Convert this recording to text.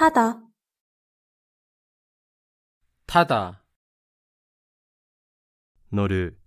타다 타다 너를